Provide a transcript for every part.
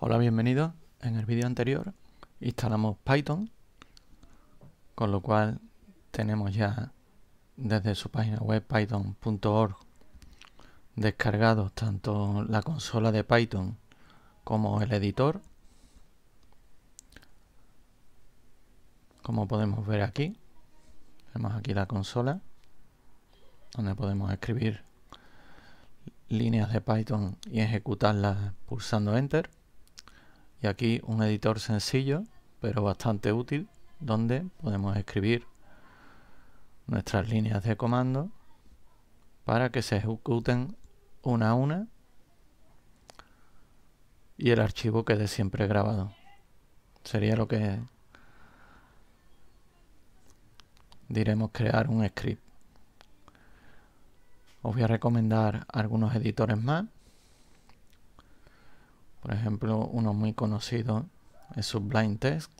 Hola, bienvenidos. En el vídeo anterior instalamos Python, con lo cual tenemos ya desde su página web python.org descargados tanto la consola de Python como el editor. Como podemos ver aquí, tenemos aquí la consola donde podemos escribir líneas de Python y ejecutarlas pulsando Enter. Y aquí un editor sencillo, pero bastante útil, donde podemos escribir nuestras líneas de comando para que se ejecuten una a una y el archivo quede siempre grabado. Sería lo que diremos crear un script. Os voy a recomendar algunos editores más por ejemplo, uno muy conocido es Sublime Text.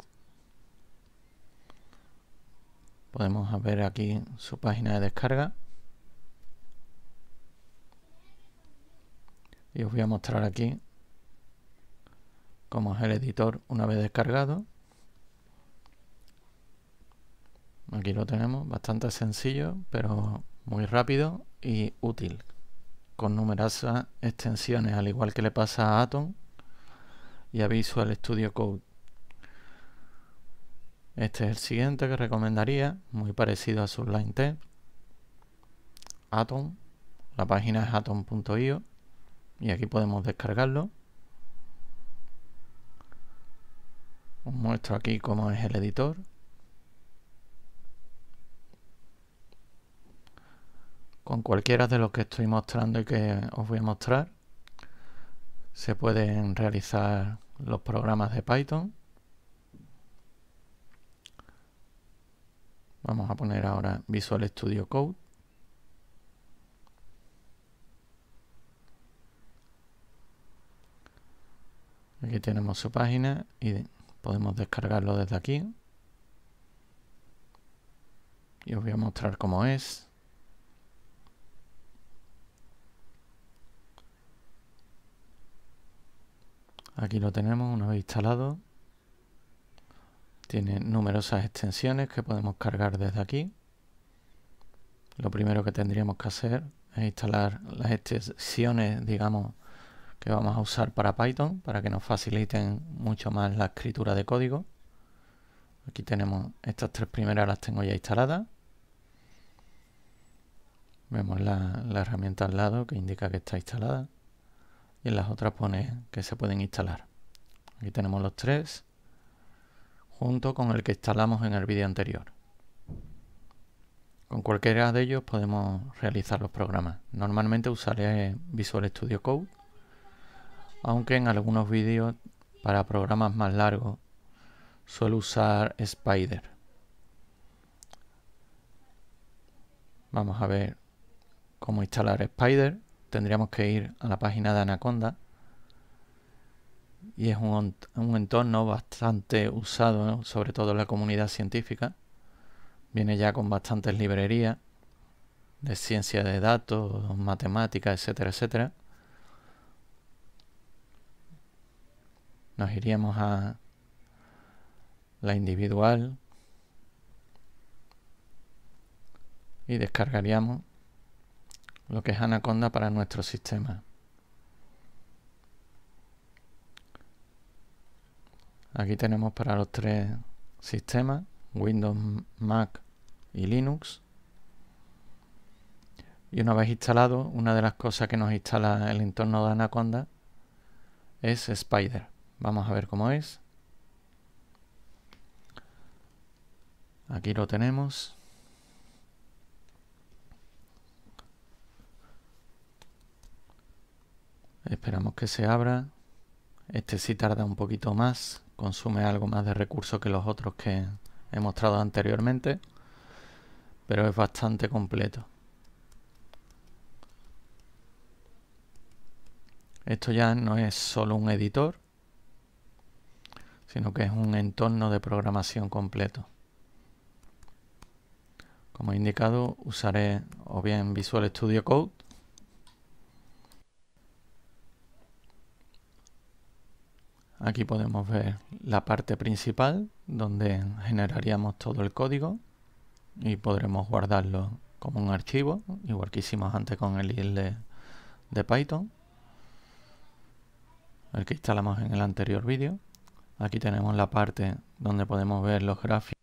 Podemos ver aquí su página de descarga. Y os voy a mostrar aquí cómo es el editor una vez descargado. Aquí lo tenemos, bastante sencillo, pero muy rápido y útil. Con numerosas extensiones, al igual que le pasa a Atom y a Visual Studio Code. Este es el siguiente que recomendaría, muy parecido a Sublime T. Atom. La página es atom.io y aquí podemos descargarlo. Os muestro aquí cómo es el editor. Con cualquiera de los que estoy mostrando y que os voy a mostrar se pueden realizar los programas de Python. Vamos a poner ahora Visual Studio Code. Aquí tenemos su página y podemos descargarlo desde aquí. Y os voy a mostrar cómo es. Aquí lo tenemos una vez instalado. Tiene numerosas extensiones que podemos cargar desde aquí. Lo primero que tendríamos que hacer es instalar las extensiones, digamos, que vamos a usar para Python, para que nos faciliten mucho más la escritura de código. Aquí tenemos estas tres primeras, las tengo ya instaladas. Vemos la, la herramienta al lado que indica que está instalada las otras pone que se pueden instalar. Aquí tenemos los tres junto con el que instalamos en el vídeo anterior. Con cualquiera de ellos podemos realizar los programas. Normalmente usaré Visual Studio Code, aunque en algunos vídeos para programas más largos suelo usar Spider. Vamos a ver cómo instalar Spider tendríamos que ir a la página de Anaconda y es un, entorno bastante usado, sobre todo en la comunidad científica. Viene ya con bastantes librerías de ciencia de datos, matemáticas, etcétera, etcétera. Nos iríamos a la individual y descargaríamos lo que es Anaconda para nuestro sistema. Aquí tenemos para los tres sistemas, Windows, Mac y Linux. Y una vez instalado, una de las cosas que nos instala el entorno de Anaconda es Spider. Vamos a ver cómo es. Aquí lo tenemos. Esperamos que se abra. Este sí tarda un poquito más, consume algo más de recursos que los otros que he mostrado anteriormente, pero es bastante completo. Esto ya no es solo un editor, sino que es un entorno de programación completo. Como he indicado, usaré o bien Visual Studio Code Aquí podemos ver la parte principal donde generaríamos todo el código y podremos guardarlo como un archivo, igual que hicimos antes con el IL de Python, el que instalamos en el anterior vídeo. Aquí tenemos la parte donde podemos ver los gráficos